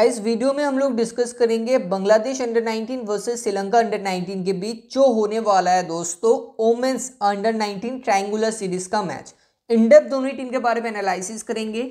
इस वीडियो में हम लोग डिस्कस करेंगे Bangladesh under 19 versus Sri Lanka under 19 के बीच जो होने वाला है दोस्तों ओमेंस अंडर 19 ट्रायंगुलर सीरीज का मैच इंडेप दोनों ही टीम के बारे में एनालिसिस करेंगे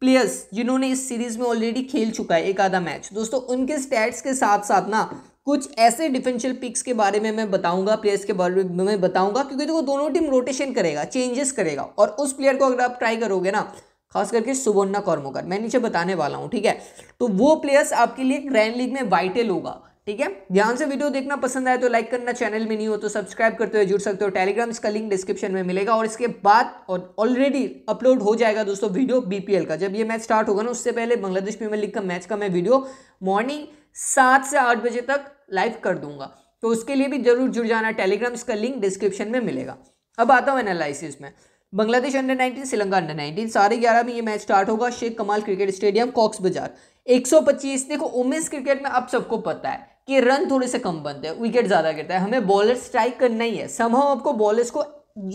प्लेयर्स जिन्होंने इस सीरीज में ऑलरेडी खेल चुका है एक आधा मैच दोस्तों उनके स्टैट्स के साथ साथ ना कुछ ऐसे डिफेंशियल पिक्स के बारे में मैं बताऊंगा प्लेयर्स के बारे में बताऊंगा क्योंकि देखो दोनों टीम रोटेशन करेगा चेंजेस करेगा और उस प्लेयर को अगर आप ट्राई करोगे ना खास करके सुवर्णा कॉर्मोकर मैं नीचे बताने वाला हूँ ठीक है तो वो प्लेयर्स आपके लिए रैन लीग में वाइटल होगा ठीक है ध्यान से वीडियो देखना पसंद आए तो लाइक करना चैनल में नहीं हो तो सब्सक्राइब करते हुए जुड़ सकते हो टेलीग्राम इसका लिंक डिस्क्रिप्शन में मिलेगा और इसके बाद और ऑलरेडी अपलोड हो जाएगा दोस्तों वीडियो बीपीएल का जब ये मैच स्टार्ट होगा ना उससे पहले बांग्लादेश प्रीमियर लीग का मैच का मैं वीडियो मॉर्निंग सात से आठ बजे तक लाइव कर दूंगा तो उसके लिए भी जरूर जुड़ जाना टेलीग्राम इसका लिंक डिस्क्रिप्शन में मिलेगा अब आता हूँ एनालिस में बांग्लादेश अंडर 19 श्रीलंका अंडर 19 साढ़े ग्यारह में ये मैच स्टार्ट होगा शेख कमाल क्रिकेट स्टेडियम कॉक्स बाजार 125 देखो उमेंस क्रिकेट में आप सबको पता है कि रन थोड़े से कम बनते हैं विकेट ज़्यादा गिरता है हमें बॉलर स्ट्राइक करना ही है संभव आपको बॉलर्स को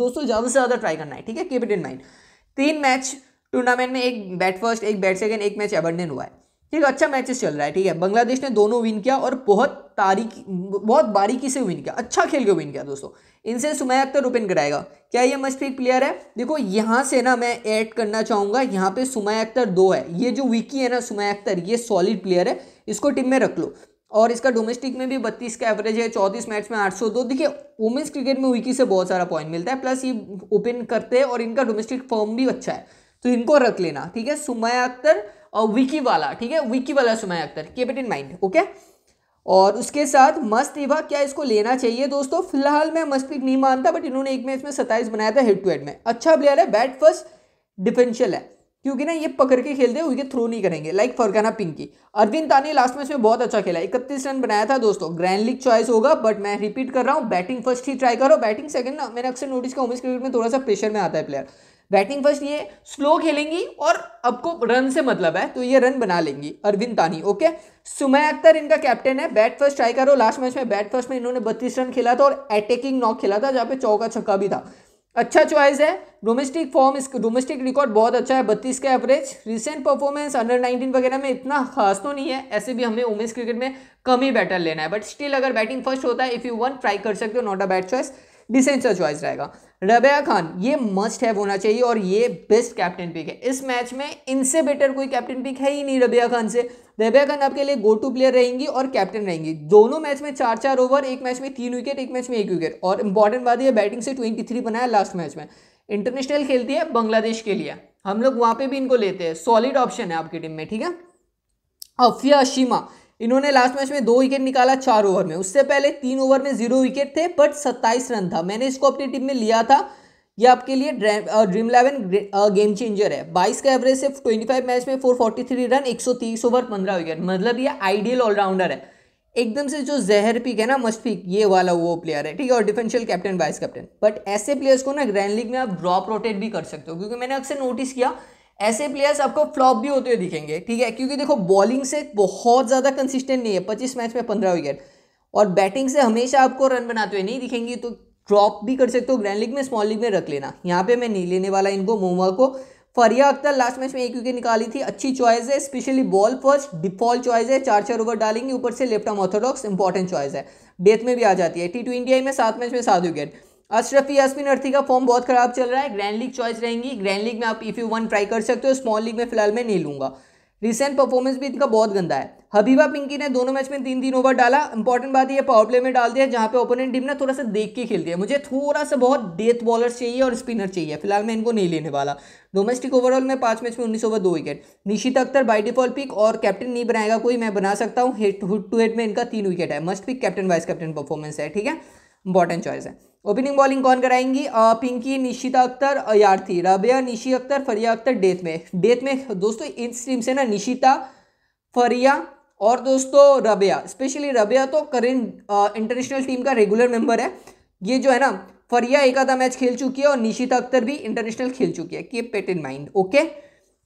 सौ ज़्यादा से ज़्यादा ट्राई करना है ठीक है कीप इट इन माइंड तीन मैच टूर्नामेंट में एक बैट फर्स्ट एक बैट सेकेंड एक मैच अबंडन हुआ है ठीक है अच्छा मैचेस चल रहा है ठीक है बांग्लादेश ने दोनों विन किया और बहुत तारीखी बहुत बारीकी से विन किया अच्छा खेल के विन किया दोस्तों इनसे सुमय अख्तर ओपन कराएगा क्या ये मस्ट एक प्लेयर है देखो यहाँ से ना मैं ऐड करना चाहूँगा यहाँ पे सुमय अख्तर दो है ये जो विकी है ना सुमय अख्तर ये सॉलिड प्लेयर है इसको टीम में रख लो और इसका डोमेस्टिक में भी बत्तीस का एवरेज है चौतीस मैच में आठ सौ दो देखिए वुमेंस क्रिकेट में विकी से बहुत सारा पॉइंट मिलता है प्लस ये ओपन करते हैं और इनका डोमेस्टिक फॉर्म भी अच्छा है तो इनको रख लेना ठीक है सुमय अख्तर और विकी वाला ठीक है विकी वाला Sumaiya Akter keep it in mind okay और उसके साथ मस्त इवा क्या इसको लेना चाहिए दोस्तों फिलहाल मैं पिक नहीं मानता बट इन्होंने एक मैच में सत्ताईस बनाया था हेड टू हेड में अच्छा प्लेयर है बैट फर्स्ट डिफेंशियल है क्योंकि ना ये पकड़ के खेलते हैं विकेट थ्रो नहीं करेंगे लाइक फरगाना पिंकी अरविंद तानी लास्ट मैच में बहुत अच्छा खेला इकतीस रन बनाया था दोस्तों ग्रैंड लीग चॉइस होगा बट मैं रिपीट कर रहा हूँ बैटिंग फर्स्ट ही ट्राई करो बैटिंग सेकंड ना मैंने अक्सर नोटिस किया होम क्रिकेट में थोड़ा सा प्रेशर में आता है प्लेयर बैटिंग फर्स्ट ये स्लो खेलेंगी और आपको रन से मतलब है तो ये रन बना लेंगी अरविंद तानी ओके सुमय अख्तर इनका कैप्टन है बैट फर्स्ट ट्राई करो लास्ट मैच में बैट फर्स्ट में इन्होंने बत्तीस रन खेला था और अटैकिंग नॉक खेला था जहाँ पे चौका छक्का भी था अच्छा चॉइस है डोमेस्टिक फॉर्म इसका डोमेस्टिक रिकॉर्ड बहुत अच्छा है बत्तीस का average recent performance under nineteen वगैरह में इतना खास तो नहीं है ऐसे भी हमें वुमेंस क्रिकेट में कम ही बैटर लेना है बट स्टिल अगर बैटिंग फर्स्ट होता है इफ़ यू वन ट्राई कर सकते हो नॉट अ बैड चॉइस डिसेंसर चॉइस रहेगा रबिया खान ये मस्ट हैव होना चाहिए और ये बेस्ट कैप्टन पिक है इस मैच में इनसे बेटर कोई कैप्टन पिक है ही नहीं रबिया खान से रबिया खान आपके लिए गो टू प्लेयर रहेंगी और कैप्टन रहेंगी दोनों मैच में चार चार ओवर एक मैच में तीन विकेट एक मैच में एक विकेट और इंपॉर्टेंट बात यह बैटिंग से ट्वेंटी थ्री बनाया लास्ट मैच में इंटरनेशनल खेलती है बांग्लादेश के लिए हम लोग वहाँ पर भी इनको लेते हैं सॉलिड ऑप्शन है आपकी टीम में ठीक है अफिया शीमा इन्होंने लास्ट मैच में दो विकेट निकाला चार ओवर में उससे पहले तीन ओवर में जीरो विकेट थे बट सत्ताईस रन था मैंने इसको अपनी टीम में लिया था ये आपके लिए ड्रीम इलेवन गेम चेंजर है बाईस का एवरेज सिर्फ फाइव मैच में थ्री रन तीस ओवर पंद्रह विकेट मतलब ये आइडियल ऑलराउंडर है एकदम से जो जहर पिक है ना मस्ट पिक ये वाला वो प्लेयर है ठीक है और differential captain vice captain but ऐसे प्लेयर्स को ना ग्रैंड लीग में आप ड्रॉप रोटेट भी कर सकते हो क्योंकि मैंने अक्सर नोटिस किया ऐसे प्लेयर्स आपको फ्लॉप भी होते हुए दिखेंगे ठीक है क्योंकि देखो बॉलिंग से बहुत ज़्यादा कंसिस्टेंट नहीं है पच्चीस मैच में पंद्रह विकेट और बैटिंग से हमेशा आपको रन बनाते हुए नहीं दिखेंगी तो ड्रॉप भी कर सकते हो ग्रैंड लीग में स्मॉल लीग में रख लेना यहाँ पे मैं नहीं लेने वाला इनको मोमा को फरिया अख्तर लास्ट मैच में एक विकेट निकाली थी अच्छी चॉइस है specially ball first default choice है चार चार ओवर डालेंगे ऊपर से left arm orthodox important choice है डेथ में भी आ जाती है टी ट्वेंटी आई में सात मैच में सात विकेट अशरफ यासमिन अर्थी का फॉर्म बहुत खराब चल रहा है ग्रैंड लीग चॉइस रहेंगी ग्रैंड लीग में आप इफ यू वन ट्राई कर सकते हो स्मॉल लीग में फिलहाल मैं नहीं लूंगा रिसेंट परफॉर्मेंस भी इनका बहुत गंदा है हबीबा पिंकी ने दोनों मैच में तीन तीन ओवर डाला इंपॉर्टेंट बात यह पावर प्ले में डाल दिया जहाँ पे ओपोनेंट टीम ना थोड़ा सा देख के खेल दिया मुझे थोड़ा सा बहुत डेथ बॉलर्स चाहिए और स्पिनर चाहिए फिलहाल मैं इनको नहीं लेने वाला डोमेस्टिक ओवरऑल में पाँच मैच में उन्नीस ओवर दो wicket Nishita Akhtar by default pick और कैप्टन नहीं बनाएगा कोई मैं बना सकता हूँ हेड टू हेड में इनका तीन विकेट है must pick captain vice captain performance है ठीक है इंपॉर्टेंट चॉइस है ओपनिंग बॉलिंग कौन कराएंगी पिंकी निशिता अख्तर थी रबिया निशी अख्तर फरिया अख्तर डेथ में डेथ में दोस्तों इस टीम से ना निशिता फरिया और दोस्तों रबिया स्पेशली रबिया तो करेंट इंटरनेशनल टीम का रेगुलर मेंबर है ये जो है ना फरिया एक आधा मैच खेल चुकी है और निशिता अख्तर भी इंटरनेशनल खेल चुकी है keep it in mind okay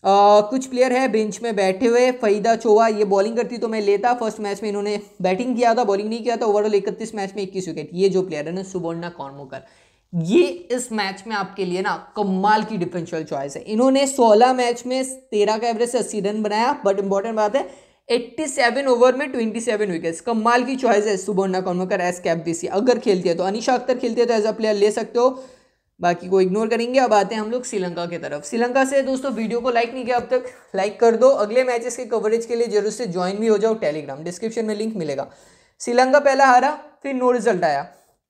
आ, कुछ प्लेयर है बेंच में बैठे हुए फईदा चोवा ये बॉलिंग करती तो मैं लेता फर्स्ट मैच में इन्होंने बैटिंग किया था बॉलिंग नहीं किया था ओवरऑल इकतीस मैच में इक्कीस विकेट ये जो प्लेयर है ना सुबर्णा कॉर्मोकर ये इस मैच में आपके लिए ना कमाल की डिफरेंशियल चॉइस है इन्होंने 16 मैच में 13 का एवरेज से अस्सी रन बनाया बट इंपॉर्टेंट बात है 87 ओवर में 27 विकेट्स कमाल की चॉइस है सुबर्णा कॉर्मोकर एस कैप सी अगर खेलती है तो अनिशा अख्तर खेलती है तो एज अ प्लेयर ले सकते हो बाकी को इग्नोर करेंगे अब आते हैं हम लोग श्रीलंका की तरफ श्रीलंका से दोस्तों वीडियो को लाइक नहीं किया अब तक लाइक कर दो अगले मैचेस के कवरेज के लिए जरूर से ज्वाइन भी हो जाओ टेलीग्राम डिस्क्रिप्शन में लिंक मिलेगा श्रीलंका पहला हारा फिर नो रिजल्ट आया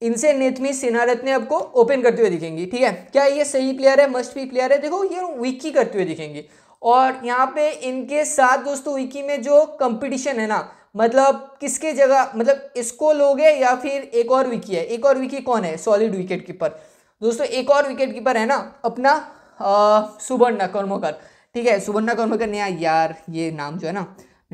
इनसे नेतमी सिन्हारत ने आपको ओपन करते हुए दिखेंगी ठीक है क्या ये सही प्लेयर है मस्ट भी प्लेयर है देखो ये विकी करते हुए दिखेंगी और यहाँ पे इनके साथ दोस्तों विकी में जो कंपटीशन है ना मतलब किसके जगह मतलब इसको लोगे या फिर एक और विकी है एक और विकी कौन है सॉलिड विकेट कीपर दोस्तों एक और विकेट कीपर है ना अपना सुबर्णा कर्मकर ठीक है सुबर्णा कर्मोकर नया यार ये नाम जो है ना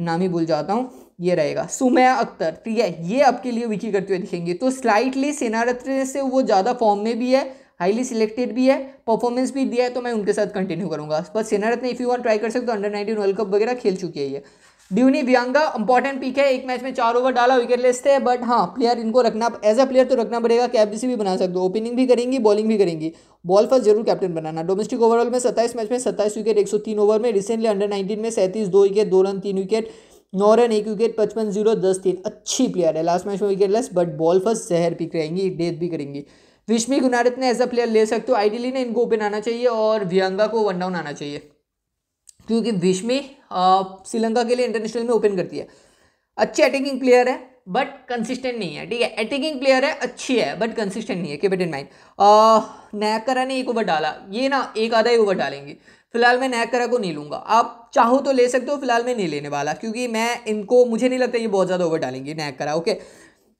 नाम ही भूल जाता हूँ ये रहेगा सुमया अख्तर ठीक है ये आपके लिए विकी करते हुए दिखेंगे तो स्लाइटली सेनारत्न से वो ज़्यादा फॉर्म में भी है हाईली सिलेक्टेड भी है परफॉर्मेंस भी दिया है तो मैं उनके साथ कंटिन्यू करूँगा बस Senaratne if you want try कर सकते हो अंडर नाइनटीन वर्ल्ड कप वगैरह खेल चुकी है ये ड्यूनी बियांगा इंपॉर्टेंट पिक है एक मैच में चार ओवर डाला विकेट लेस थे बट हाँ प्लेयर इनको रखना एज अ प्लेयर तो रखना पड़ेगा कैप्टनसी भी बना सकते हो ओपनिंग भी करेंगी बॉलिंग भी करेंगी बॉल फर्स्ट जरूर कैप्टन बनाना डोमेस्टिक ओवरऑल में सत्ताईस मैच में सत्ताईस विकेट एक सौ तीन ओवर में रिसेंटली अंडर नाइनटीन में सैंतीस दो विकेट दो रन तीन विकेट नौ रन एक विकेट पचपन जीरो दस तीन अच्छी प्लेयर है लास्ट मैच में wicket less but ball first जहर पिक रहेंगी डेथ भी करेंगी विश्मी गुनारत ने एज अ प्लेयर ले सकते हो आइडियली ने इनको ओपन आना चाहिए और वियंगा को वन डाउन आना चाहिए क्योंकि विश में श्रीलंका के लिए इंटरनेशनल में ओपन करती है अच्छी अटैकिंग प्लेयर है बट कंसिस्टेंट नहीं है ठीक है अटैकिंग प्लेयर है अच्छी है बट कंसिस्टेंट नहीं है कीप इट इन माइंड नैकरा ने एक ओवर डाला ये ना एक आधा ही ओवर डालेंगे फिलहाल मैं नैकरा को नहीं लूँगा आप चाहो तो ले सकते हो फिलहाल मैं नहीं लेने वाला क्योंकि मैं इनको मुझे नहीं लगता ये बहुत ज़्यादा ओवर डालेंगे नैकरा ओके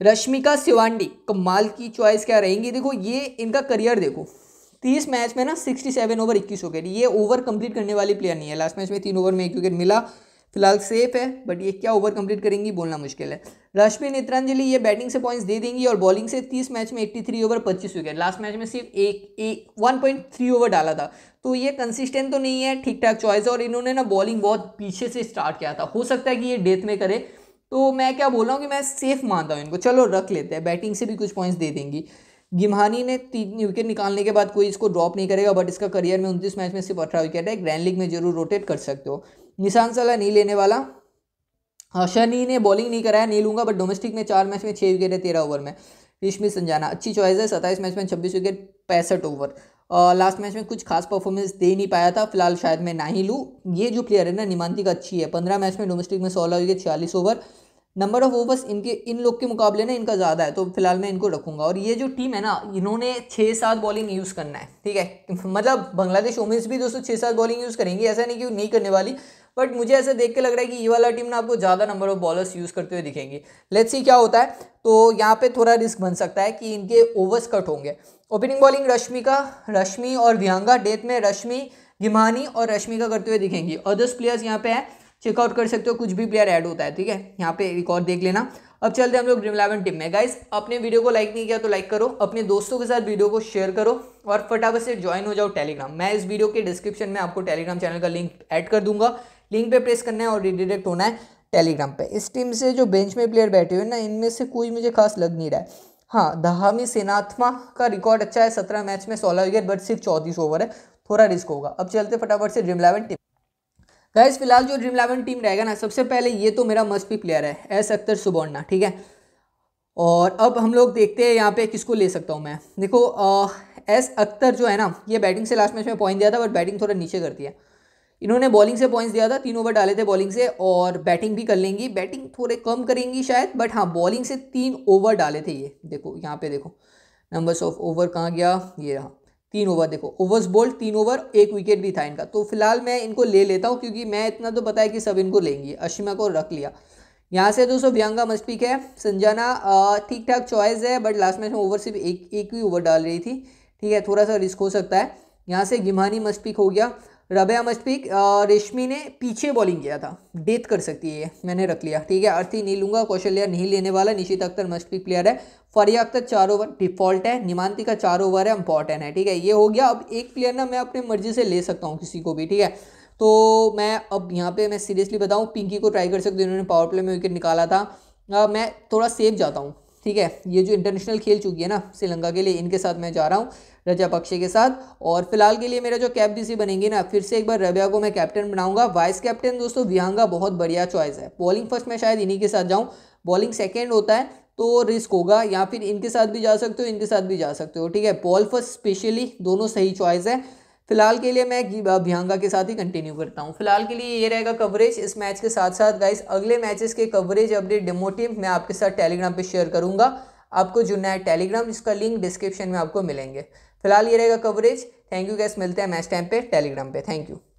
रश्मिका सिवांडी कमाल की चॉइस क्या रहेंगी देखो ये इनका करियर देखो तीस मैच में ना सिक्सटी सेवन ओवर इक्कीस विकेट ये ओवर कंप्लीट करने वाली प्लेयर नहीं है लास्ट मैच में तीन ओवर में एक विकेट मिला फिलहाल सेफ है बट ये क्या ओवर कंप्लीट करेंगी बोलना मुश्किल है रश्मि नेत्रांजलि ये बैटिंग से पॉइंट्स दे देंगी और बॉलिंग से तीस मैच में एट्टी थ्री ओवर पच्चीस विकेट लास्ट मैच में सिर्फ एक एक थ्री ओवर डाला था तो ये कंसिस्टेंट तो नहीं है ठीक ठाक चॉइस और इन्होंने ना बॉलिंग बहुत पीछे से स्टार्ट किया था हो सकता है कि ये डेथ में करे तो मैं क्या बोल रहा हूँ कि मैं सेफ मानता हूँ इनको चलो रख लेते हैं बैटिंग से भी कुछ पॉइंट्स दे देंगी गिमहानी ने तीन विकेट निकालने के बाद कोई इसको ड्रॉप नहीं करेगा बट इसका करियर में उनतीस मैच में सिर्फ अठारह विकेट है ग्रैंड लीग में जरूर रोटेट कर सकते हो निशान सलाह नहीं लेने वाला शनी ने बॉलिंग नहीं कराया नहीं लूंगा बट डोमेस्टिक में चार मैच में छः विकेट है तेरह ओवर में रिश्मी संजाना अच्छी चॉइस है सत्ताईस मैच में छब्बीस विकेट पैंसठ ओवर लास्ट मैच में कुछ खास परफॉर्मेंस दे नहीं पाया था फिलहाल शायद मैं ना ही लूँ ये जो प्लेयर है ना निमांती का अच्छी है पंद्रह मैच में डोमेस्टिक में सोलह विकेट छियालीस ओवर नंबर ऑफ ओवर्स इनके इन लोग के मुकाबले ना इनका ज़्यादा है तो फिलहाल मैं इनको रखूँगा और ये जो टीम है ना इन्होंने छः सात बॉलिंग यूज़ करना है ठीक है मतलब बांग्लादेश ओमेंस भी दोस्तों छः सात बॉलिंग यूज़ करेंगी ऐसा नहीं कि नहीं करने वाली बट मुझे ऐसा देख के लग रहा है कि ये वाला टीम ना आपको ज़्यादा नंबर ऑफ बॉलर्स यूज़ करते हुए दिखेंगे लेट्स सी क्या होता है तो यहाँ पे थोड़ा रिस्क बन सकता है कि इनके ओवर्स कट होंगे ओपनिंग बॉलिंग रश्मि का रश्मि और विहंगा डेथ में रश्मि गिमानी और रश्मि का करते हुए दिखेंगी अदर्स प्लेयर्स यहाँ पे हैं चेकआउट कर सकते हो कुछ भी प्लेयर ऐड होता है ठीक है यहाँ पे एक और देख लेना अब चलते हैं हम लोग ड्रीम इलेवन टीम में गाइज अपने वीडियो को लाइक नहीं किया तो लाइक करो अपने दोस्तों के साथ वीडियो को शेयर करो और फटाफट से ज्वाइन हो जाओ टेलीग्राम मैं इस वीडियो के डिस्क्रिप्शन में आपको टेलीग्राम चैनल का लिंक ऐड कर दूंगा लिंक पे प्रेस करना है और रिडिरेक्ट होना है टेलीग्राम पे इस टीम से जो बेंच में प्लेयर बैठे हुए ना इनमें से कोई मुझे खास लग नहीं रहा है हाँ दहामी सेनात्मा का रिकॉर्ड अच्छा है सत्रह मैच में सोलह विकेट बट सिर्फ चौंतीस ओवर है थोड़ा रिस्क होगा अब चलते फटाफट से ड्रीम इलेवन टीम गैस फिलहाल जो ड्रीम इलेवन टीम रहेगा ना सबसे पहले ये तो मेरा मस्ट भी प्लेयर है एस अख्तर सुबौना ठीक है और अब हम लोग देखते हैं यहाँ पे किसको ले सकता हूँ मैं देखो आ, एस अख्तर जो है ना ये बैटिंग से लास्ट मैच में पॉइंट दिया था बट बैटिंग थोड़ा नीचे करती है इन्होंने बॉलिंग से पॉइंट्स दिया था तीन ओवर डाले थे बॉलिंग से और बैटिंग भी कर लेंगी बैटिंग थोड़े कम करेंगी शायद बट हाँ बॉलिंग से तीन ओवर डाले थे ये देखो यहाँ पे देखो नंबर्स ऑफ ओवर कहाँ गया ये रहा तीन ओवर देखो ओवर्स बोल्ड तीन ओवर एक विकेट भी था इनका तो फिलहाल मैं इनको ले लेता हूँ क्योंकि मैं इतना तो पता है कि सब इनको लेंगी अशिमा को रख लिया यहाँ से दोस्तों व्यंगा मस्ट पिक है संजाना ठीक ठाक चॉइस है बट लास्ट मैच में ओवर सिर्फ एक एक ही ओवर डाल रही थी ठीक है थोड़ा सा रिस्क हो सकता है यहाँ से गिमानी मस्ट पिक हो गया रबिया मस्तपीक रेशमी ने पीछे बॉलिंग किया था डेथ कर सकती है मैंने रख लिया ठीक है अर्थी नहीं लूँगा कौशल्या नहीं लेने वाला निशित अख्तर मस्तपीक प्लेयर है फरिया अख्तर चार ओवर डिफॉल्ट है निमांती का चार ओवर है इंपॉर्टेंट है ठीक है ये हो गया अब एक प्लेयर ना मैं अपनी मर्जी से ले सकता हूँ किसी को भी ठीक है तो मैं अब यहाँ पर मैं सीरियसली बताऊँ पिंकी को ट्राई कर सकती हूँ इन्होंने पावर प्ले में विकेट निकाला था मैं थोड़ा सेफ जाता हूँ ठीक है ये जो इंटरनेशनल खेल चुकी है ना श्रीलंका के लिए इनके साथ मैं जा रहा हूँ रजापक्षे के साथ और फिलहाल के लिए मेरा जो कैप डीसी बनेंगे ना फिर से एक बार रबिया को मैं कैप्टन बनाऊंगा वाइस कैप्टन दोस्तों विहंगा बहुत बढ़िया चॉइस है बॉलिंग फर्स्ट मैं शायद इन्हीं के साथ जाऊँ बॉलिंग सेकेंड होता है तो रिस्क होगा या फिर इनके साथ भी जा सकते हो इनके साथ भी जा सकते हो ठीक है बॉल फर्स्ट स्पेशली दोनों सही चॉइस है फिलहाल के लिए मैं भियांगा के साथ ही कंटिन्यू करता हूँ फिलहाल के लिए ये रहेगा कवरेज इस मैच के साथ साथ गाइस अगले मैचेस के कवरेज अपडेट डेमो टीम मैं आपके साथ टेलीग्राम पे शेयर करूँगा आपको जुड़ना है टेलीग्राम जिसका लिंक डिस्क्रिप्शन में आपको मिलेंगे फिलहाल ये रहेगा कवरेज थैंक यू गैस मिलते हैं मैच टाइम पे टेलीग्राम पे थैंक यू